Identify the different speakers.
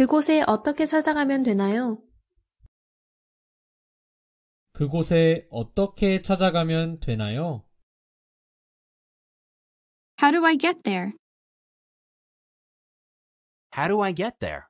Speaker 1: 그곳에 어떻게 찾아가면 되나요?
Speaker 2: 그곳에 어떻게 찾아가면 되나요?
Speaker 3: How do I get there?
Speaker 2: How do I get there?